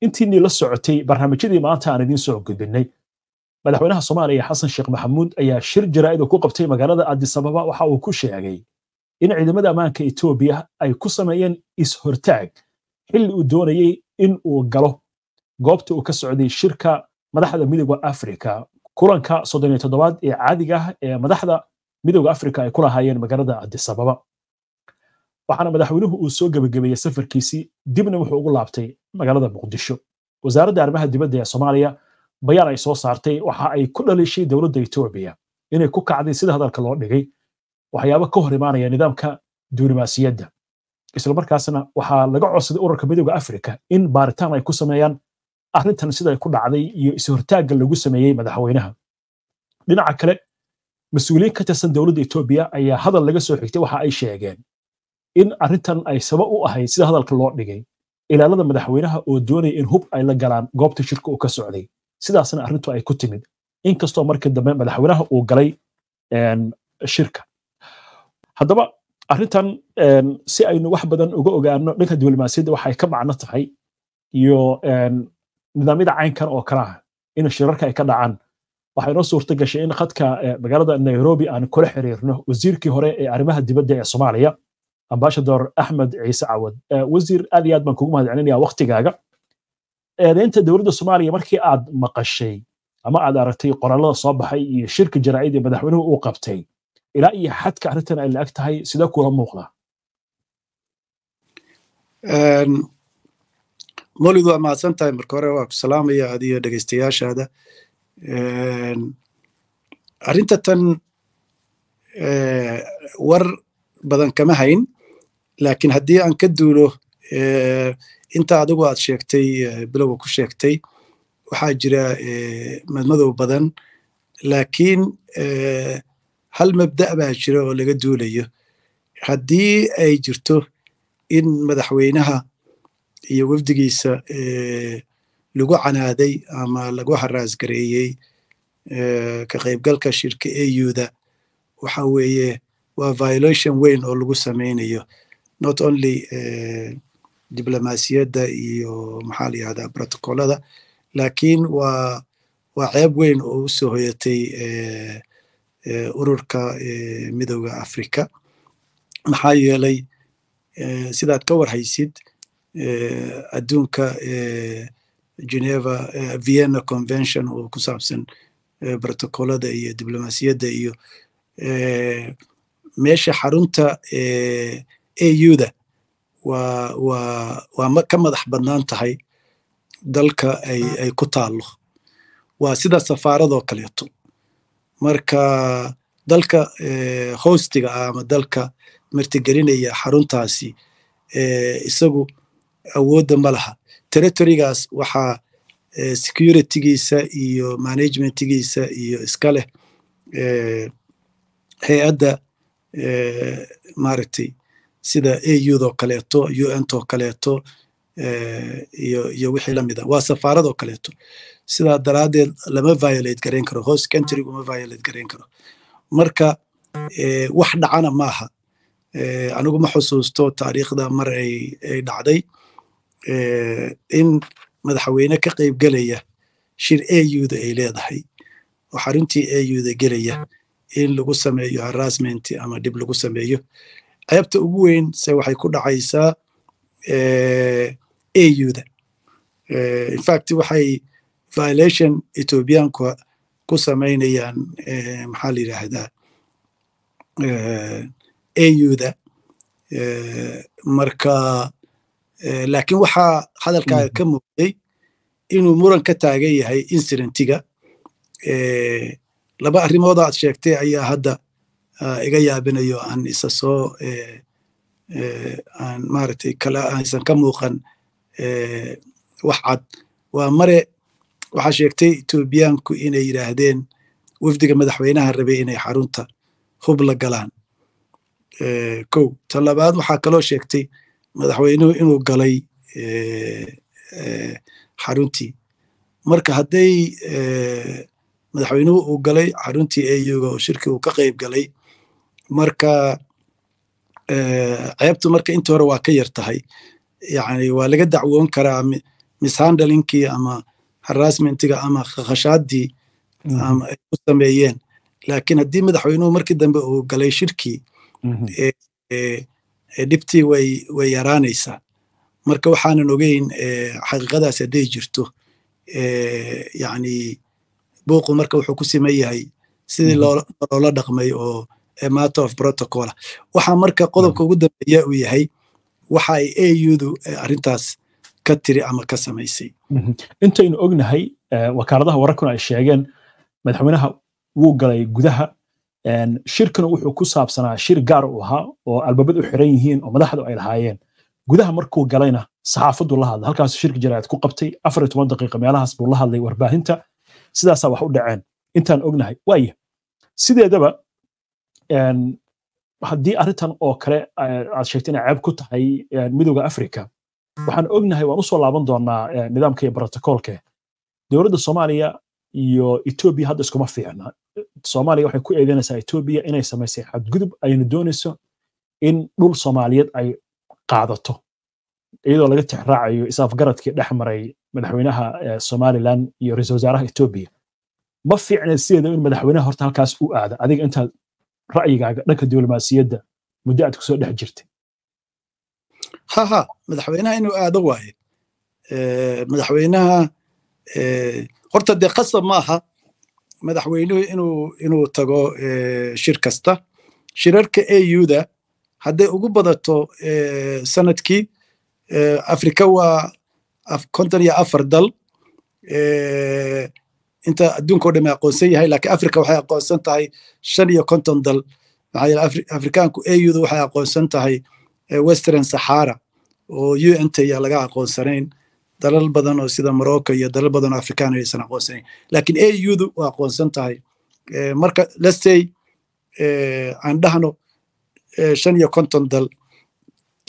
intiinii la socotay barnaamijyadii maanta aan idiin soo gudbinay madaxweynaha soomaaliya xasan sheekh maxamuud ayaa shir jaraa'id ku qabtay magaalada adisababa waxa uu ku sheegay in ciidamada ammaanka etoobiya ay ku sameeyeen is-hortaag xilli uu doonayey in uu galo goobta uu ka socday shirka madaxda midowga afrika kulanka soddon iyo toddobaad ee caadiga ah ee madaxda midowga afrika ay ku lahaayeen magaalada adisababa waxaana madaxweynuhu uu soo gebagabeeyey safarkiisii dibna wuxuu ugu laabtay magaalada muqdisho wasaaradda arrimaha dibadda ee soomaaliya bayaan ay soo saartay waxa ay ku dhalishay dowladda etoobiya inay ku kacday sida hadalka loo dhigay waxyaabo ka hor imaanaya nidaamka duulimaasiyadda islamarkaasna waxaa laga codsaday urarka midooda afrika in baaritaan ay ku sameeyaan arrintan sida ay ku dhacday iyo ishortaagga lagu sameeyey madaxweynaha dhinaca kale mas-uuliyiin ka tirsan dowladda etoobiya ayaa hadal laga soo xigtay waxa ay sheegeen in arintan ay sabab u ahayd sida hadalka loo dhigay ilaalada madaxweynaha oo doonaya in hub ay la galaan goobta shirka uu ka socday sidaasna arrintu ay ku timid inkastoo markii dambe madaxweynaha uu galay ehm, shirka haddaba arrintan ehm, si aynu wax badan uga ogaano dhanka diblomaasiyadda waxay ka macno tahay iyo ehm, nidaamyada caynkan oo kale ah in shirarka ay ka dhacaan waxay noo suurta gashay in khadka eh, magaalada nairobi aan kula xiriirno wasiirkii hore ee arrimaha dibadda ee soomaaliya ambasador axmed ciise cawad eh, wasiir aad iyo aad baan kugu mahadcelinaya waktigaaga eedeynta eh, dowladda soomaaliya markii aad maqashay ama aad aragtay qorallada soo baxay iyo shirka jaraa'ida madaxweynuhu uu qabtay ilaa iyo xadka arrintan ay la-eg tahay sidee kula muuqda molid ehm, waa mahadsan tahay marka hore waa ku salaamaya adiyo dhegeystayaashaada ehm, arrinta tan eh, war badan kama hayn laakiin haddii aan ka duulo eh, inta adigu aad sheegtay eh, bilowga ku sheegtay waxaa jira eh, madmadow badan laakiin hal mabda' baa jira oo laga duulayo haddii ay jirto in madaxweynaha iyo wafdigiisa lagu canaaday ama lagu haraasgareeyey ka qaybgalka shirka au-da waxa weeye waa violation weyn oo lagu samaynayo not only eh, diblomaasiyadda iyo maxaa la yihahdaa protocolada lakiin waa waa ceeb weyn oo u soo hoyatay eh, eh, ururka midowda africa maxaa yeelay sidaad ka warhaysid adduunka geneva vienna convention oo ku saabsan protocolada iyo diblomaasiyadda iyo meesha xarunta au-da auda waa ka madax badnaan tahay dalka ay ah. ku taalo waa sida safaaradoo kaleeto marka dalka hostiga eh, ah ama dalka martigelinaya xaruntaasi eh, isagu awoodda ma laha territorygaas waxaa eh, securitigiisa iyo managementigiisa iyo iska leh hay-adda maaragtay sida audo kaleeto untoo kaleeto eh, iyo iyo wixii la mida ah. waa safaaradoo kaleeto sidaa daraaddeed lama violate garayn karo host countryga uma violate garayn karo marka eh, wax dhacana maaha eh, anigu ma xusuusto taariikhda mar ay dhacday in madaxweyne ka qayb gelaya shir auda ay leedahay oo xaruntii auda gelaya in lagu sameeyo harassment ama dib lagu sameeyo ceebta ugu weyn se waxay ku dhacaysaa auda infact waxay violation ethoobiyaanku ku samaynayaan maxaa la yidhaahdaa auda marka laakiin waxaa hadalkaaga mm-hmm. ka muuqday inuu muran ka taagan yahay incidentiga laba arrimood aad sheegtay ayaa hadda Ah, iga yaabinayo aan isa soo eh, eh, aan maaragtay kala aysan ka muuqan eh, wax cad waa mare waxaa sheegtay etoobiyaanku inay yidhaahdeen wafdiga madaxweynaha rabay inay xarunta hub la galaan kow ta labaad waxaa kaloo sheegtay madaxweynuhu inuu galay xaruntii marka hadday madaxweynuhu uu galay xaruntii eyuga oo shirkii uu ka qayb galay marka ceebtu eh, marka inta hore waa ka yar tahay yani waa laga dacwoon karaa mishandalinkii ama harasmentiga ama khashaaddii mm-hmm. ay ku sameeyeen laakiin haddii madaxweynuhu markii dambe uu galay shirkii mm-hmm. eh, eh, dhibtii way yaraanaysaa marka waxaanan ogeyn xaqiiqadaas hadday jirto yani buuqu marka wuxuu ku siman yahay sidii mm-hmm. loola dhaqmay oo matter of protocola waxaa marka qodobka ugu dambeeya uu yahay waxa ay audu eh, arintaas ka tiri ama ka samaysay mhm. intaynu ognahay eh, wakaaradaha wararkuna ay sheegeen madaxweynaha wuu galay gudaha shirkana wuxuu ku saabsanaa shir gaar u ahaa oo albaabada u xiran yihiin oo madaxdu ay lahaayeen gudaha markuu galayna saxaafadu la hadla halkaas shirka jaraa'id ku qabtay afar iyo toban daqiiqa meelahaas buu la hadlay warbaahinta sidaasaa wax u dhaceen intaan ognahay waaya sideedaba haddii arrintan oo kale eh, aad sheegtay inay ceeb ku tahay eh, midowda africa waxaan ognahay waan usoo laaban doonaa eh, nidaamka iyo brotocolke dowladda soomaaliya iyo etoobiya hadda iskuma fiicna soomaaliya waxay ku eedeynaysaa etoobiya inay samaysay xadgudub ayna doonayso in dhul soomaaliyeed ay qaadato iyadoo laga tixraacayo is-afgaradkii dhex maray madaxweynaha somalilan iyo ra-iisul wasaaraha etoobiya ma fiicna sideeda in madaxweynaha horta halkaas u aada adiga intaad ra'yigaaga dhanka diblomaasiyadda muddo aad kusoo dhex jirtay ha ha madaxweynaha inuu aado waaye madaxweynaha horta dee qasab maaha madaxweynuhu inuu inuu tago shir kasta shirarka au-da hadday ugu badato sanadkii afrika waa konton iyo afar dal inta adduunka o dham aqoonsan yahay laakiin africa waxay aqoonsan tahay shan iyo konton dal afrikaanku audu waxay aqoonsan tahay eh, western sahara oo un t ya laga aqoonsanayn dalal badan oo sida morocco iyo dalal badan oo afrikaan aysan aqoonsanayn lakiin audu waa aqoonsan tahay eh, marka lestay eh, aan dhahno shan iyo konton dal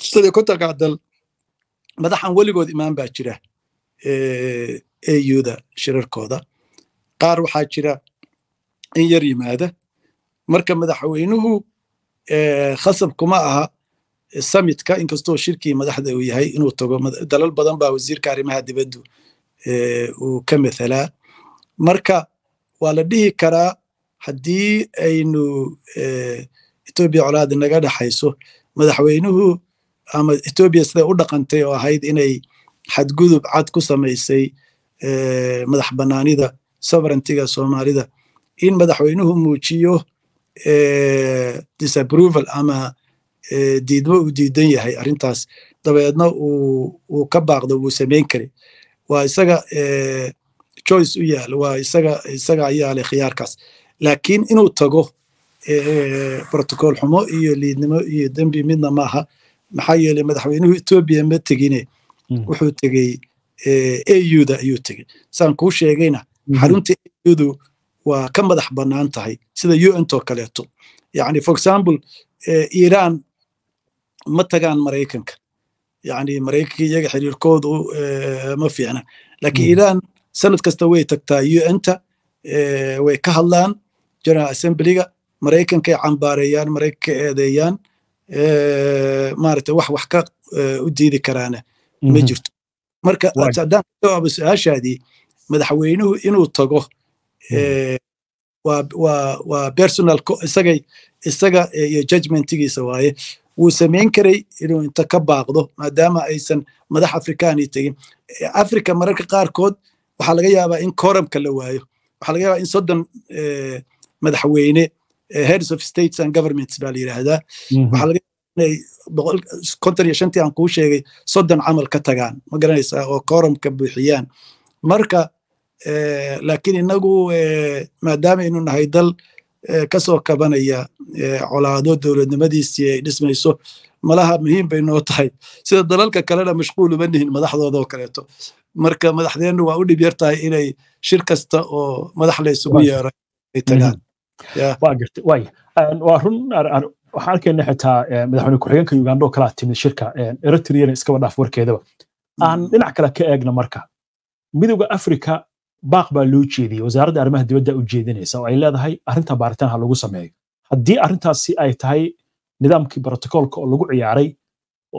shan iyo kontonka dal madaxan weligood imaan baa jira au da shirarkooda qaar waxaa jira in yar yimaada marka madaxweynuhu eh, khasab kuma aha eh, samitka inkastoo shirkii madaxda uu yahay inuu tago dalal badan baa wasiirka arrimaha dibaddu eh, uu ka mathalaa marka waa la dhihi karaa haddii aynu etoobiya colaada naga dhaxayso madaxweynuhu ama etoobiya siday u dhaqantay oo ahayd inay xadgudub cad ku samaysay madax bannaanida soverentyga soomaalida in madaxweynuhu muujiyo eh, disapproval ama eh, diidmo uu diidan yahay arintaas dabeedna uu ka baaqdo wuu samayn kari waa isaga eh, choice u yaal waa isaga isaga ayaa khiyaarkaas laakiin inuu tago protocol xumo iyo liidnimo iyo dembi midna maaha maxaa yeele madaxweynuhu etoobiya ma tegine hmm. wuxuu tegey au da ayuu tegey saan kuu sheegayna Mm-hmm. xarunta eudu waa ka madax banaan tahay sida untoo kaleeto yani for example iran ma tagaan maraykanka yani maraykanka iyaga xiriirkoodu ma fiicna laakiin mm-hmm. iran sanad kasta way tagtaa unta way ka hadlaan general assembliga maraykankay cambaareeyaan maraykanka eedeeyaan maarata wax wax ka u diidi karaana ma mm-hmm. jirto marka haddaan jawaabo su-aashaadii madaxweynuhu inuu tago hmm. waa personal isaga iyo judgmentigiisa waaye wuu samayn karay inuu inta ka baaqdo maadaama aysan madax afrikaani tegin africa mararka qaarkood waxaa laga yaabaa in koramka la waayo waxaa laga yaabaa in soddon madaxweyne heads of states and governments baa la yidhaahdaa hmm. waxaa laga inay konton iyo shantii aan kuu sheegay soddon camal ka tagaan ma garanaysaa oo koramka buuxiyaan marka Eh, laakiin inagu eh, maadaama aynu nahay dal eh, kasoo kabanaya colaado dowladnimadiisii ay dhismayso malaha muhiim bay noo tahay sida dalalka kalena mashquul uma nihin madaxdoodao kaleeto marka madaxdeennu waa u dhib yar tahay inay shir kasta oo madax laysugu isugu ay tagaan mm-hmm. run waxaan arkayna xitaa madaxweyne ku-xigeenka uganda oo kala timid shirka eritriyana iskaba dhaaf warkeedaba aan mm. dhinac kale ka eegna marka midowga africa baaq baa loo jeediyay wasaaradda arrimaha dibadda u jeedinaysa oo ay leedahay arrinta baaritaan ha lagu sameeyo haddii arrintaasi ay tahay nidaamkii brotokoolka oo lagu ciyaaray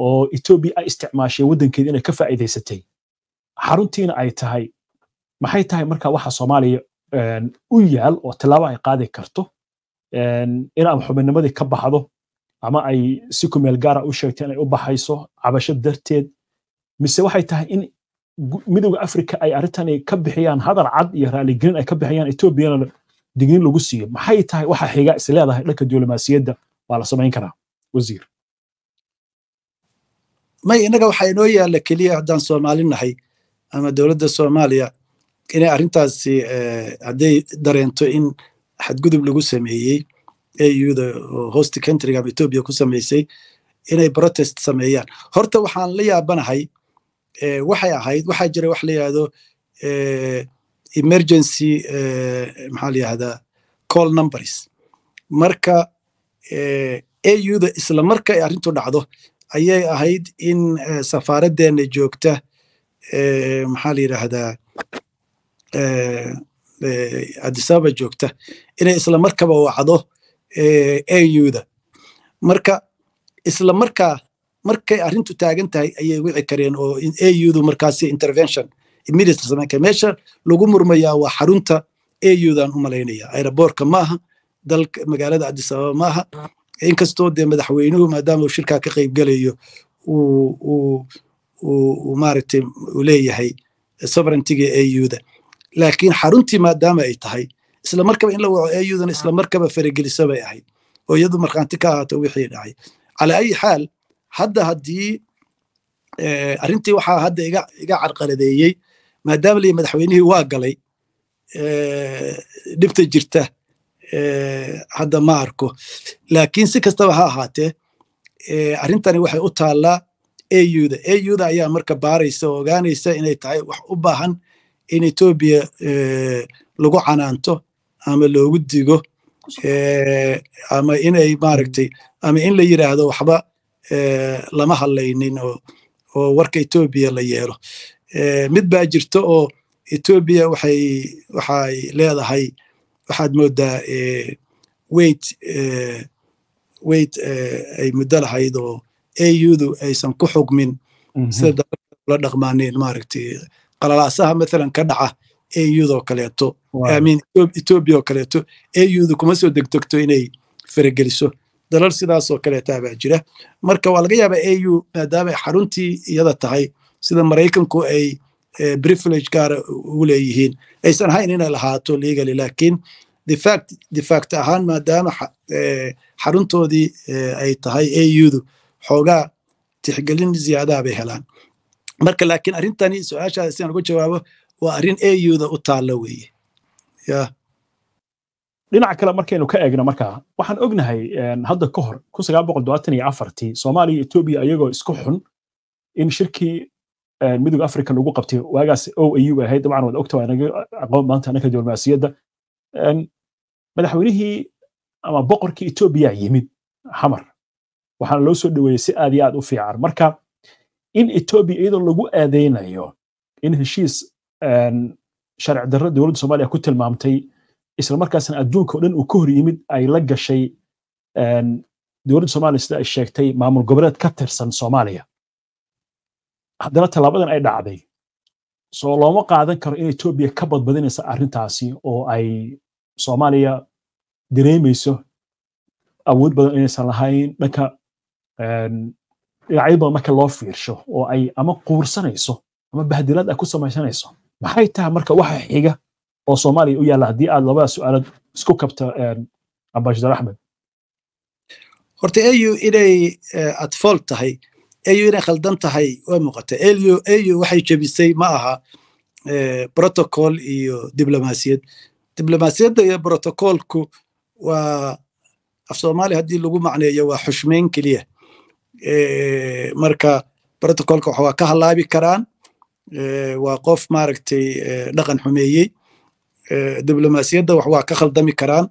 oo etoobiya ay isticmaashay waddankeed inay ka faa'iidaysatay xaruntiina ay tahay maxay tahay marka waxa soomaaliya u yaal oo tallaabo ay qaadi karto in aan xubinnimadii ka baxdo ama ay si kumeel gaara ah u sheegtay inay u baxayso cabasho darteed mise waxay tahay in midowda africa ay arrintan ka bixiyaan hadal cad iyo raaligelin ay ka bixiyaan etoobiyana digniin lagu siiyo maxay tahay waxa xiga isleedahay dhanka diblomaasiyadda waa la samayn karaa wasiir may innaga waxaa inoo yaalla keliya haddaan soomaali nahay ama dowladda soomaaliya inay arrintaasi eh, hadday dareento in xadgudub lagu sameeyey auda da hosti countryga ama etoobiya ku samaysay inay protest sameeyaan horta waxaan la yaabanahay Eh, waxay ahayd waxaa jira wax la yihahdo eh, emergency eh, maxaa la yidhahdaa call numbers marka da isla marka ay arrintu dhacdo ayay ahayd in safaaraddeenna joogta maxaa la yidhaahdaa adisababa joogta inay isla markaba wacdo da marka isla markaa markay arintu taagan tahay ayay wici kareen oo audu markaasi intervention immediately samayn kare meesha lagu murmayaa waa xarunta audan u malaynaya aeroboorka maaha dalka magaalada cadis maaha inkastoo dee madaxweynuhu maadaama uu shirkaa ka qaybgelayo uu maaragtay uu leeyahay sovereigntiga auda laakiin xaruntii maadaama ay tahay isla markaba in la waco audana isla markaba faragelisabay ahayd oo iyadu markhaanti ka ahaato wixii dhacay calaa ayi xaal hadda haddii arrintii waxaa hadda iga iga carqaladeeyey maadaama lii madaxweynihii waa galay dhibta jirta hadda ma arko laakiin si kastaba ha ahaatee arrintani waxay u taallaa auda auda ayaa marka baaraysa oo ogaanaysa inay tahay wax u baahan in etoobiya lagu canaanto ama loogu digo ama inay maaragtay ama in la yidhaahdo waxba Eh, lama hadlaynin oo oo warka etoobiya la yeelo eh, mid baa jirta oo etoobiya waxay waxay leedahay waxaad moodaa weyt eh, weit ay muddo lahayd oo audu aysan ku xugmin mhm. sida la dhaqmaaneen maaragtay qalalaasaha mathalan ka dhaca audoo kaleeto amin etoobiya oo kaleeto audu kuma soo degdegto inay farageliso dalal sidaasoo kaleeta baa jira marka waa laga yaabaa au maadaama ay xaruntii iyada tahay sida maraykanku ay brivilege eh, gaara ugu leeyihiin aysan ahayn inay lahaato legally laakiin defact ahaan maadaama eh, xaruntoodii eh, ay tahay audu xoogaa tixgelin ziyaadaha bay helaan marka laakiin arrintani su-aashaas inaan uga jawaabo waa arrin auda u taalla weeye yeah dhinaca kale markaynu ka eegno markaa waxaan ognahay hadda ka hor tii soomaaliya etoobiya ayagoo isku xun in shirkii midooda africa lagu qabtay waagaas o au ahayd dabcan wad ogta aqoon maanta anaka diblomaasiyadda madaxweynihii ama boqorkii etoobiya yimid xamar waxaana loo soo dhoweeyey si aad iyo aad u fiican marka in etoobiya iyadoo lagu aadeynayo in heshiis sharci darro dowladda soomaaliya ku tilmaamtay islamarkaasna adduunka o dhan uu ka hor yimid ay la gashay ehm, dowladda somaaliya sida ay sheegtay maamul goboleed ka tirsan soomaaliya haddana tallaabadan ay dhacday soo looma qaadan karo in etoobiya ka badbadinaysa arrintaasi oo ay soomaaliya dareemayso awood badan inaysan lahayn dhanka ehm, dhinacyo badan marka loo fiirsho oo ay ama quursanayso ama bahdilaad ay ah ku samaysanayso maxay tahay marka waxa xiga oo soomaaliya u yaalla haddii aad labada su-aalood isku kabta eh, ambaashadar axmed horta au inay eh, adfool tahay au inay khaldan tahay waa muuqata au waxay jebisay ma aha eh, protocol iyo diblomaasiyad diblomaasiyadda iyo protocolku waa af soomaaliya haddii lagu macneeyo waa xushmayn keliya marka protocolka waa ka halaabi karaan waa qof maaragtay dhaqan xumeeyey diblomaasiyadda waxwaa ka khaldami karaan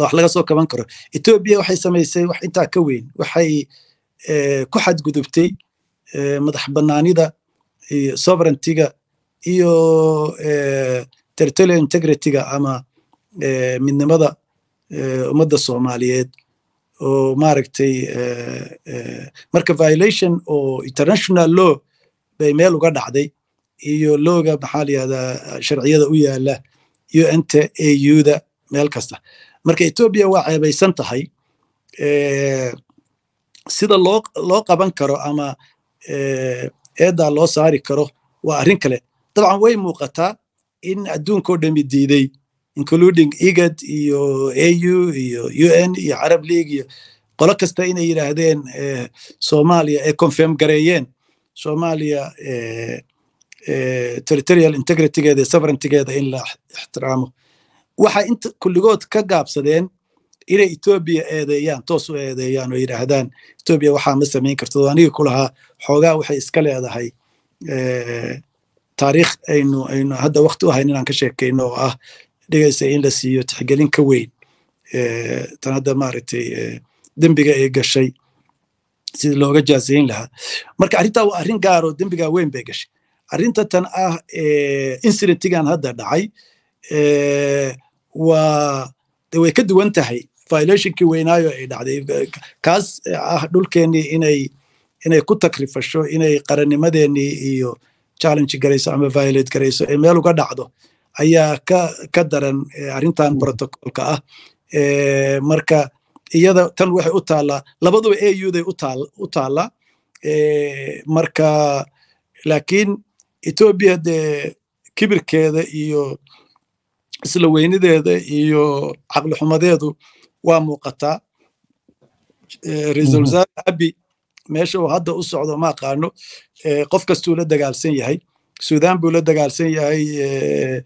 wax laga soo kaban karo etoobiya waxay samaysay wax intaa ka weyn waxay ku xadgudubtay madax bannaanida iyo sovereigntiga iyo territorial integrityga ama midnimada ummadda soomaaliyeed oo maaragtay marka violation oo international law bay meel uga dhacday iyo looga maxaa la yihahdaa sharciyada u yaala unta auda meel kasta marka etoobiya waa ceebaysan tahay eh, sida loo qaban karo ama eh, eedaa loo saari karo waa arrin kale dabcan way muuqataa in adduunkao dhami diiday including egad iyo au iyo u n iyo carab league iyo qolo kasta inay yidhaahdeen eh, soomaaliya ay confirm gareeyeen soomaaliya territorial integritygeeda iyo sovereigntigeeda in la ixtiraamo waxay inta kulligood ka gaabsadeen inay etoobiya eedeeyaan toos u eedeeyaan oo yidhaahdaan etoobiya waxaa ma samayn karto aniga ku lahaa xoogaa waxay iska leedahay taariikh aynu aynu hadda wakti u ahayn inaan ka sheekayno oo ah dhigaysa in la siiyo tixgelin ka weyn tan hadda maaragtay dembiga ay gashay sidii looga jaaziyin lahaa marka arrintaa waa arrin gaaroo dembigaa weyn bay gashay arrinta tan ah incidentigan hadda dhacay waa way ka duwan tahay violationkii weynaayo ay dhacday kaas ah dhulkeenii inay ku takrifasho inay qarannimadeenii iyo challenge garayso ama violate garayso ee meel uga dhacdo ayaa ka daran arrintan hmm. protocolka ah marka iyada tan waxay u taallaa labaduba day u taalla marka laakiin etoobiya dee kibirkeeda iyo isla weynideeda iyo caqlixumadeedu waa muuqataa eh, ra-iisul mhm. wasaare abi meesha uu hadda u socdo ma aqaano eh, qof kastuu la dagaalsan yahay sudan buu la dagaalsan yahay eh,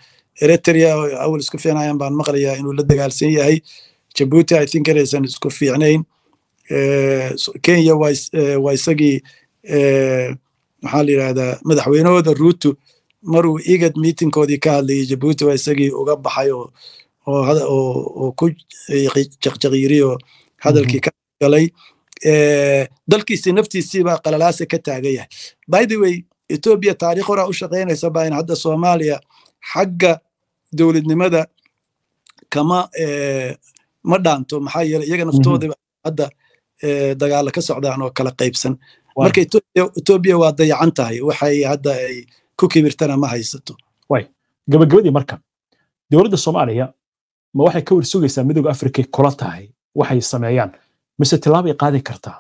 eritria awal isku fiicnayan baan maqlayaa inuu la dagaalsan yahay jabuuti i think inaysan isku fiicnayn kenya waa isagii maxaa la yidhahdaa madaxweynahooda ruutu maruu egad meetingkoodii ka hadlayay jabuuti waa isagii uga baxay oo ku jaqjaqyiriyoo hadalkii mhm. ka galay dalkiisii naftiisiibaa qalalaasa ka taagan yahay by the way etoobiya taarikh horaa u shaqaynaysa baa in hadda soomaaliya xagga dowladnimada kama ma dhaanto maxaa yeele iyaga mhm. naftoodaba hadda dagaalo ka socdaan oo kala qaybsan marka etoobiya waa dayacan tahay waxay hadda ay ku kibirtana ma haysato way gabagabadii marka dowladda soomaaliya ma waxay ka warsugaysaa midooda afrika kula tahay waxay sameeyaan mise tilaabay qaadi kartaa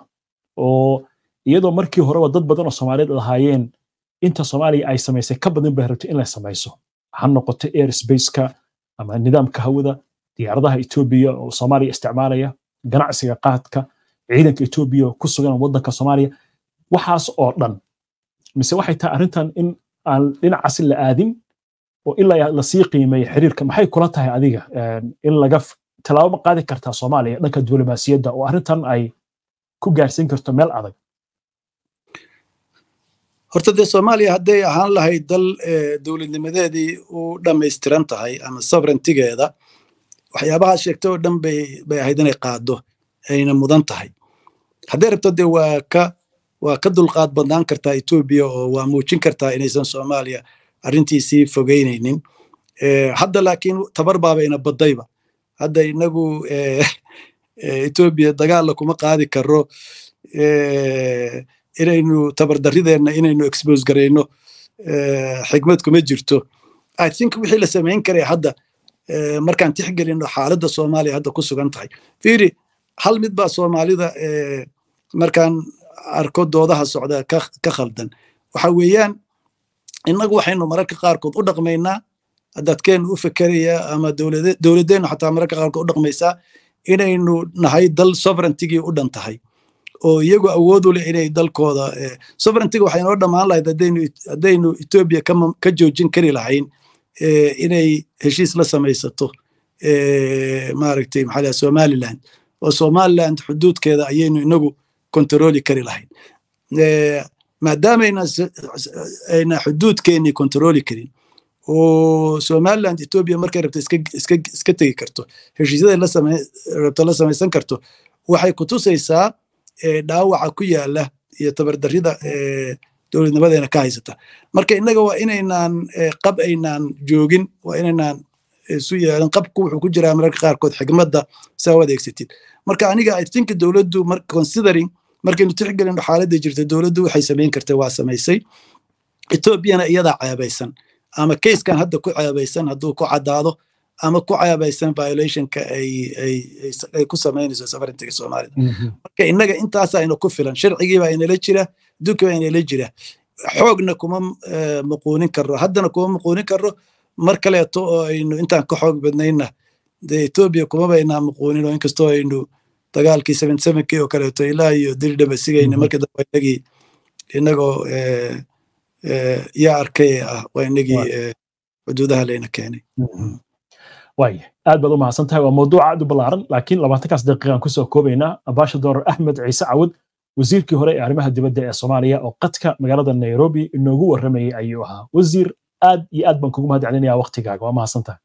oo iyadoo markii horeba dad badan oo soomaaliyeed lahaayeen inta soomaaliya ay samaysay ka badan bay rabto in la samayso ha noqoto airspace-ka ama nidaamka hawada diyaaradaha etoobiya oo soomaaliya isticmaalaya ganacsiga qaadka ciidanka etoobiya ku sugan waddanka soomaaliya waxaas oo dhan mise waxay tahay arrintan in aan dhinacaasi la aadin oo ilaa lasii qiimeeya xiriirka maxay kula tahay adiga ehm, in laga tallaabo ma qaadi kartaa soomaaliya dhanka diblomaasiyadda oo arrintan ay ku gaarsiin karto meel adag horta dee soomaaliya hadday ahaan lahayd dal eh, dowladnimadeedii u dhammaystiran tahay ama soverentygeeda waxyaabahaa sheegtay oo dhan bay ahayd inay qaado ayna mudan tahay hadday rabto dee waa ka waa ka dulqaad badnaan kartaa etoobiya oo waa muujin kartaa inaysan soomaaliya arrintiisii fogeynaynin eh, hadda laakiin tabar baabayna badayba hadda inagu etoobiya eh, eh, dagaalla kuma qaadi karo inaynu tabardarideenna inaynu expose garayno xigmad kuma jirto i think wixii la samayn karay hadda markaan tixgelinno xaaladda soomaaliya hadda ku sugan tahay fiiri hal mid baa soomaalida markaan arko doodaha socda ka khaldan waxa weeyaan innagu waxaynu mararka qaarkood u dhaqmaynaa dadkeennu u fekeraya ama dowladeennu xataa mararka qaarkood u dhaqmaysaa inaynu nahay dal soverentigii u dhan tahay oo iyagu awoodu leh inay dalkooda eh, soverentyga waxay noo dhammaan lahayd haddaynu etoobiya ka joojin kari lahayn eh, inay heshiis la samaysato eh, maaragtay maxaa somaliland oo somaliland xuduudkeeda ayaynu inagu kontarooli kari lahayn eh, maadaamayna xuduudkeeni kontarooli karin oo somaliland etoobiya markay rabto iska tegi karto heshiisyaday rabto la samaysan karto waxay ku tusaysaa eh, dhaawaca ku yaala iyo tabardarida eh, dowladnimadeena ka haysata marka innaga waa inaynaan qab aynaan joogin waa inaynaan isu yeelin qabku wuxuu ku jiraa mararka qaarkood xigmadda saa u adeegsatid marka aniga i think dowladdu mar considering markaynu tixgelino xaaladda jirta dowladdu waxay samayn karta waa samaysay etoobiyana iyadaa ceebaysan ama kayskan hadda ku ceebaysan hadduu ku cadaado ama ku ceebaysan violationka ay ku samaynayso safarintiga soomaalida mhm. marka innaga intaasayna ku filan sharcigiibaa inala jira dukiibaa inala jira xoogna kuma eh, muquunin karno haddana kuma muquunin karno mar kaleeto oo aynu intaan ka xoog badnaynna de etoobiya kuma muquunin oo inkastoo aynu dagaalkii sevensevenkii oo kaleeto ilaa iyo diri dhaba markii dambe mhm. inagii inagoo eh, eh, ya arkay ah waa inagii eh, xuduudaha layna keenay mhm. waaya aad baad u mahadsan tahay waa mawduuc aad u ballaaran laakiin labaatankaas daqiiqaan kusoo koobaynaa ambaashador axmed ciise cawud wasiirkii hore ee arrimaha dibadda ee soomaaliya oo qadka magaalada nairobi inoogu warramayay ayuu ahaa wasiir aad iyo aad baan kugu mahad celinaya waktigaaga waa mahadsan tahay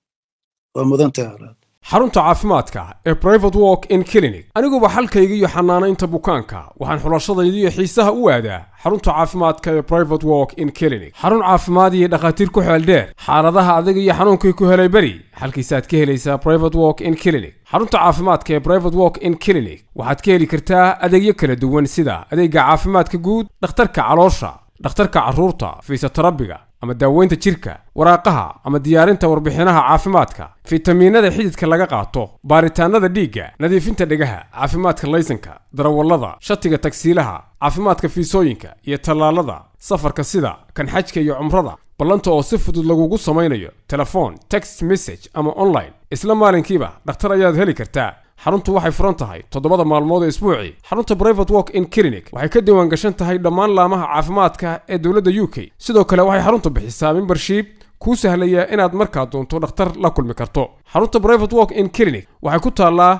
waa mudan tahay xarunta caafimaadka ee private walk in clinic aniguba xalkayga iyo xanaanaynta bukaanka waxaan xulashadayda iyo xiisaha u aadaa xarunta caafimaadka ee private walk in clinic xarun caafimaad iyo dhakhaatiir ku xeel dheer xaaladaha adag iyo xanuunkii ku helay beri xalkiisaad ka helaysaa private walk in clinic xarunta caafimaadka ee private walk in clinic waxaad ka heli kartaa adeegyo kala duwan sida adeega caafimaadka guud dhakhtarka caloosha dhakhtarka carruurta fiisotarabiga ama daaweynta jirka waraaqaha ama diyaarinta warbixinaha caafimaadka fitamiinada xididka laga qaato baaritaanada dhiigga nadiifinta dhegaha caafimaadka laysanka darawallada shatiga tagsiilaha caafimaadka fiisooyinka iyo tallaalada safarka sida kan xajka iyo cumrada ballanta oo si fudud lagugu samaynayo telefoon text message ama online isla maalinkiiba dhakhtar ayaad heli kartaa xaruntu waxay furan tahay toddobada maalmood ee isbuucii xarunta brivate work in clinic waxay ka diiwaan gashan tahay dhammaan laamaha caafimaadka ee dowladda u k sidoo kale waxay xaruntu bixisaa mimbarshiib kuu sahlaya inaad markaa doonto dhakhtar la kulmi karto xarunta brivate walk in clinic waxay ku taallaa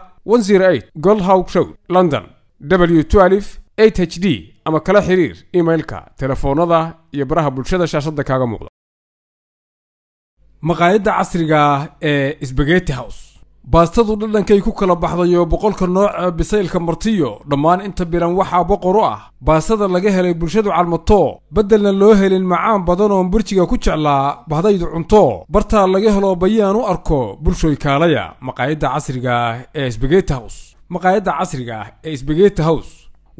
goldhow road london w h d ama kala xiriir emailka telefoonada iyo baraha bulshada shaashadda kaaga muuqda maqaayadda casriga ah ee sbageti house baastadu dhadhankay ku kala baxdayo boqolka nooca bisaylka martiyo dhammaan inta biran waxaa boqor u ah baastada laga helay bulshadu calmato beddelna loo helin macaan badan oon burjiga ku jeclaa bahdaydu cunto bartaa laga helo bayaan u arko bulshoy kaalaya maqaayadda casriga ah ee sbegeti maqaayadda casriga ah ee sbegeti house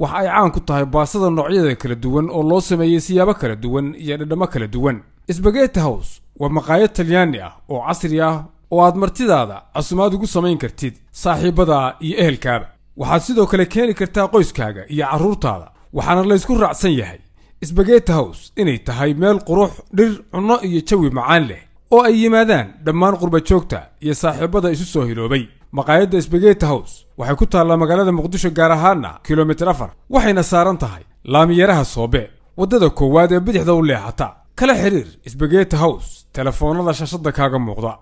waxa ay caan ku tahay baastada noocyada kala duwan oo loo sameeyey siyaabo kala duwan iyo dhadhamo kala duwan sbegeti hows waa maqaayad talyaani ah oo casri ah oo aad martidaada casumaad ugu samayn kartid saaxiibbadaa iyo ehelkaada waxaad sidoo kale keeni kartaa qoyskaaga iyo carruurtaada waxaana laysku raacsan yahay sbageti hows inay tahay meel qurux dhir cunno iyo jawi macaan leh oo ay yimaadaan dhammaan qurbajoogta iyo saaxiibbada isu soo hiloobay maqaayadda sbageti hows waxay ku taallaa magaalada muqdisho gaar ahaana kilomitir afar waxayna saaran tahay laamiyaraha soobe waddada koowaad ee bidixda u leexata kala xidhiir sbageti house telefoonnada shashadda kaaga muuqda